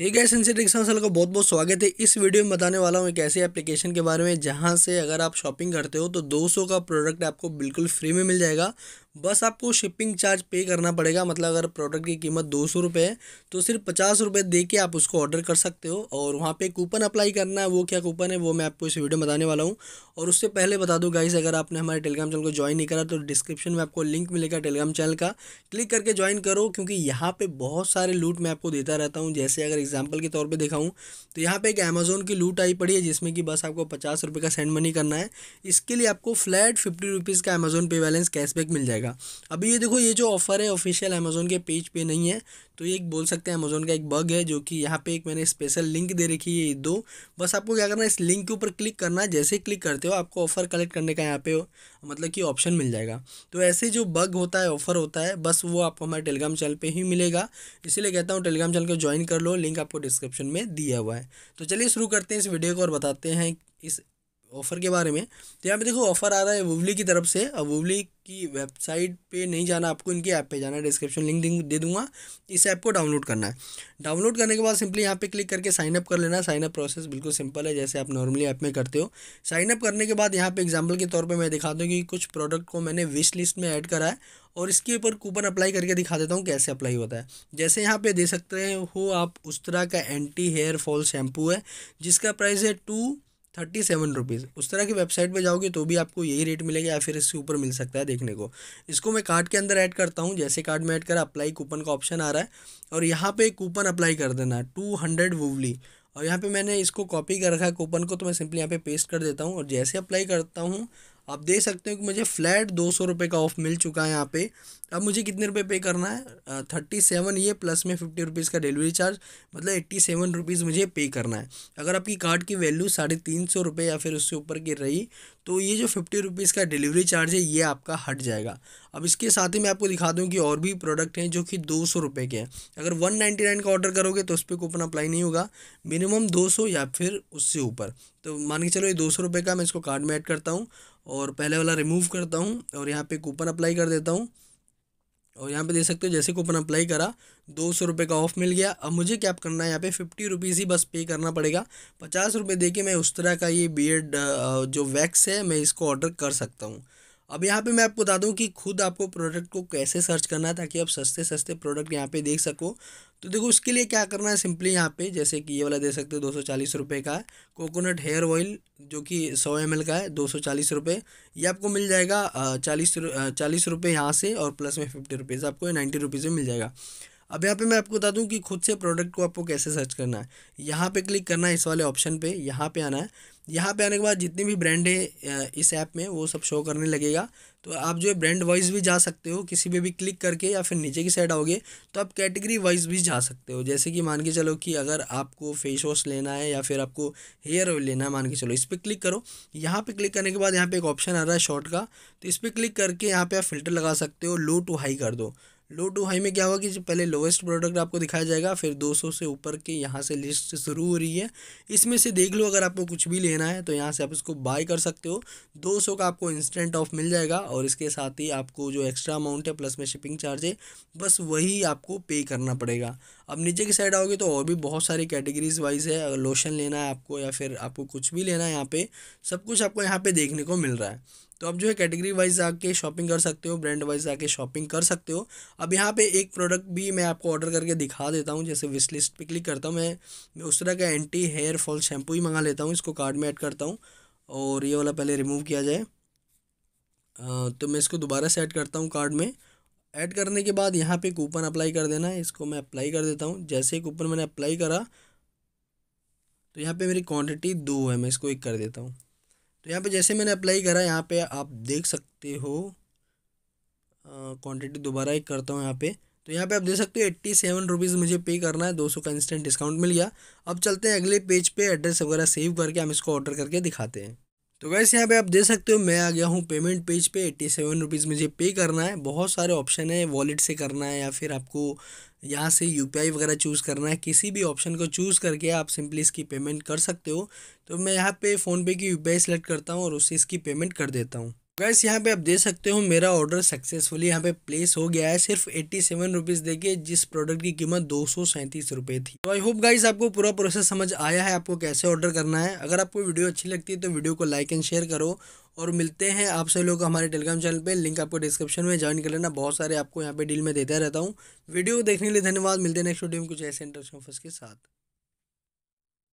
हे gas इनसेटिक्सन सल का बहुत बहुत स्वागत है इस वीडियो में बताने वाला हूँ एक ऐसे एप्लीकेशन के बारे में जहाँ से अगर आप शॉपिंग करते हो तो 200 का प्रोडक्ट आपको बिल्कुल फ्री में मिल जाएगा बस आपको शिपिंग चार्ज पे करना पड़ेगा मतलब अगर प्रोडक्ट की कीमत दो सौ रुपये है तो सिर्फ पचास रुपये दे के आप उसको ऑर्डर कर सकते हो और वहाँ पे कूपन अप्लाई करना है वो क्या कूपन है वो मैं आपको इस वीडियो में बताने वाला हूँ और उससे पहले बता दूँ गाइस अगर आपने हमारे टेलीग्राम चैनल को ज्वाइन नहीं करा तो डिस्क्रिप्शन में आपको लिंक मिलेगा टेलीग्राम चैनल का क्लिक करके ज्वाइन करो क्योंकि यहाँ पर बहुत सारे लूट मैं आपको देता रहता हूँ जैसे अगर एग्जाम्पल के तौर पर दिखाऊँ तो यहाँ पर एक अमेज़ोन की लूट आई पड़ी है जिसमें कि बस आपको पचास का सेंड मनी करना है इसके लिए आपको फ्लैट फिफ्टी रुपीज़ का अमेज़ोन पे बैलेंस कैशबैक मिल जाएगा जाएगा अभी ये देखो ये जो ऑफ़र है ऑफिशियल अमेज़ोन के पेज पे नहीं है तो ये एक बोल सकते हैं अमेज़ोन का एक बग है जो कि यहाँ पे एक मैंने स्पेशल लिंक दे रखी है ये दो बस आपको क्या करना है इस लिंक के ऊपर क्लिक करना है जैसे क्लिक करते हो आपको ऑफ़र कलेक्ट करने का यहाँ पे मतलब कि ऑप्शन मिल जाएगा तो ऐसे जो बग होता है ऑफ़र होता है बस वो आपको हमारे टेलीग्राम चैनल पर ही मिलेगा इसीलिए कहता हूँ टेलीग्राम चैनल को ज्वाइन कर लो लिंक आपको डिस्क्रिप्शन में दिया हुआ है तो चलिए शुरू करते हैं इस वीडियो को और बताते हैं इस ऑफ़र के बारे में तो यहाँ पे देखो ऑफ़र आ रहा है वुवली की तरफ से अब वुवली की वेबसाइट पे नहीं जाना आपको इनके ऐप पे जाना है डिस्क्रिप्शन लिंक दे दूंगा इस ऐप को डाउनलोड करना है डाउनलोड करने के बाद सिंपली यहाँ पे क्लिक करके साइनअप कर लेना साइनअप प्रोसेस बिल्कुल सिंपल है जैसे आप नॉर्मली ऐप में करते हो साइनअप करने के बाद यहाँ पर एग्जाम्पल के तौर पर मैं दिखाता हूँ कि कुछ प्रोडक्ट को मैंने विश लिस्ट में ऐड करा है और इसके ऊपर कूपन अप्लाई करके दिखा देता हूँ कैसे अप्लाई होता है जैसे यहाँ पे दे सकते हो आप उस तरह का एंटी हेयर फॉल शैम्पू है जिसका प्राइस है टू थर्टी सेवन रुपीज़ उस तरह की वेबसाइट पे जाओगे तो भी आपको यही रेट मिलेगा या फिर इससे ऊपर मिल सकता है देखने को इसको मैं कार्ड के अंदर ऐड करता हूँ जैसे कार्ड में ऐड करा अप्लाई कूपन का ऑप्शन आ रहा है और यहाँ पे कूपन अप्लाई कर देना टू हंड्रेड वूवली और यहाँ पे मैंने इसको कॉपी कर रखा है कूपन को तो मैं सिंपली यहाँ पे पेस्ट कर देता हूँ और जैसे अप्लाई करता हूँ आप देख सकते हो कि मुझे फ्लैट दो सौ रुपये का ऑफ मिल चुका है यहाँ पे अब मुझे कितने रुपए पे करना है थर्टी सेवन ये प्लस में फिफ्टी रुपीज़ का डिलीवरी चार्ज मतलब एट्टी सेवन रुपीज़ मुझे पे करना है अगर आपकी कार्ड की वैल्यू साढ़े तीन सौ रुपये या फिर उससे ऊपर की रही तो ये जो फिफ्टी रुपीज़ का डिलीवरी चार्ज है ये आपका हट जाएगा अब इसके साथ ही मैं आपको दिखा दूँ कि और भी प्रोडक्ट हैं जो कि दो सौ रुपये के हैं अगर वन नाइन्टी नाइन का ऑर्डर करोगे तो उस पर कूपन अप्लाई नहीं होगा मिनिमम दो सौ या फिर उससे ऊपर तो मान के चलो ये दो सौ रुपये का मैं इसको कार्ड में ऐड करता हूँ और पहले वाला रिमूव करता हूँ और यहाँ पे कूपन अप्लाई कर देता हूँ और यहाँ पे दे सकते हो जैसे कूपन अप्लाई करा दो सौ रुपये का ऑफ मिल गया अब मुझे क्या करना है यहाँ पे फिफ्टी रुपीज़ ही बस पे करना पड़ेगा पचास रुपये दे मैं उस तरह का ये बी जो वैक्स है मैं इसको ऑर्डर कर सकता हूँ अब यहाँ पे मैं आपको बता दूँ कि खुद आपको प्रोडक्ट को कैसे सर्च करना है ताकि आप सस्ते सस्ते प्रोडक्ट यहाँ पे देख सको तो देखो उसके लिए क्या करना है सिंपली यहाँ पे जैसे कि ये वाला दे सकते हो दो सौ चालीस रुपये का है कोकोनट हेयर ऑयल जो कि सौ एम का है दो सौ चालीस रुपये ये आपको मिल जाएगा चालीस चालीस रुपये यहाँ से और प्लस में फिफ्टी रुपीज़ आपको नाइन्टी रुपीज़ में मिल जाएगा अब यहाँ पे मैं आपको बता दूँ कि खुद से प्रोडक्ट को आपको कैसे सर्च करना है यहाँ पे क्लिक करना है इस वाले ऑप्शन पे यहाँ पे आना है यहाँ पे आने के बाद जितने भी ब्रांड है इस ऐप में वो सब शो करने लगेगा तो आप जो है ब्रांड वाइज भी जा सकते हो किसी पे भी क्लिक करके या फिर नीचे की साइड आओगे तो आप कैटेगरी वाइज भी जा सकते हो जैसे कि मान के चलो कि अगर आपको फेस वॉश लेना है या फिर आपको हेयर ऑयल लेना है मान के चलो इस पर क्लिक करो यहाँ पे क्लिक करने के बाद यहाँ पे एक ऑप्शन आ रहा है शॉर्ट का तो इस पर क्लिक करके यहाँ पे आप फिल्टर लगा सकते हो लो टू हाई कर दो लो टू हाई में क्या होगा कि पहले लोवेस्ट प्रोडक्ट आपको दिखाया जाएगा फिर 200 से ऊपर के यहाँ से लिस्ट शुरू हो रही है इसमें से देख लो अगर आपको कुछ भी लेना है तो यहाँ से आप इसको बाय कर सकते हो 200 का आपको इंस्टेंट ऑफ मिल जाएगा और इसके साथ ही आपको जो एक्स्ट्रा अमाउंट है प्लस में शिपिंग चार्ज है बस वही आपको पे करना पड़ेगा अब नीचे की साइड आओगे तो और भी बहुत सारी कैटेगरीज वाइज है अगर लोशन लेना है आपको या फिर आपको कुछ भी लेना है यहाँ पर सब कुछ आपको यहाँ पर देखने को मिल रहा है तो आप जो है कैटेगरी वाइज आके शॉपिंग कर सकते हो ब्रांड वाइज आके शॉपिंग कर सकते हो अब यहाँ पे एक प्रोडक्ट भी मैं आपको ऑर्डर करके दिखा देता हूँ जैसे विश लिस्ट पे क्लिक करता हूँ मैं मैं उस तरह का एंटी हेयर फॉल शैम्पू ही मंगा लेता हूँ इसको कार्ड में ऐड करता हूँ और ये वाला पहले रिमूव किया जाए तो मैं इसको दोबारा से ऐड करता हूँ कार्ड में ऐड करने के बाद यहाँ पर कूपन अप्लाई कर देना है इसको मैं अप्लाई कर देता हूँ जैसे ही कूपन मैंने अप्लाई करा तो यहाँ पर मेरी क्वान्टिटी दो है मैं इसको एक कर देता हूँ तो यहाँ पे जैसे मैंने अप्लाई करा यहाँ पे आप देख सकते हो क्वांटिटी दोबारा एक करता हूँ यहाँ पे तो यहाँ पे आप देख सकते हो एट्टी सेवन रुपीज़ मुझे पे करना है दो सौ का इंस्टेंट डिस्काउंट मिल गया अब चलते हैं अगले पेज पे एड्रेस वगैरह सेव करके हम इसको ऑर्डर करके दिखाते हैं तो वैसे यहाँ पे आप देख सकते हो मैं आ गया हूँ पेमेंट पेज पे एट्टी सेवन रुपीज़ मुझे पे करना है बहुत सारे ऑप्शन है वॉलेट से करना है या फिर आपको यहाँ से यू वगैरह चूज़ करना है किसी भी ऑप्शन को चूज़ करके आप सिंपली इसकी पेमेंट कर सकते हो तो मैं यहाँ पे फ़ोनपे की यू पी सेलेक्ट करता हूँ और उससे इसकी पेमेंट कर देता हूँ गैस यहाँ पे आप देख सकते हो मेरा ऑर्डर सक्सेसफुली यहाँ पे प्लेस हो गया है सिर्फ एट्टी सेवन रुपीज़ देखिए जिस प्रोडक्ट की कीमत दो सौ सैंतीस रुपये थी तो आई होप गाइस आपको पूरा प्रोसेस समझ आया है आपको कैसे ऑर्डर करना है अगर आपको वीडियो अच्छी लगती है तो वीडियो को लाइक एंड शेयर करो और मिलते हैं आप सभी लोग हमारे टेलीग्राम चैनल पे लिंक आपको डिस्क्रिप्शन में ज्वाइन कर लेना बहुत सारे आपको यहाँ पे डील में देता रहता हूँ वीडियो देखने के लिए धन्यवाद मिलते हैं नेक्स्ट वीडियो में कुछ ऐसे इंटरेस्ट ऑफर्स के साथ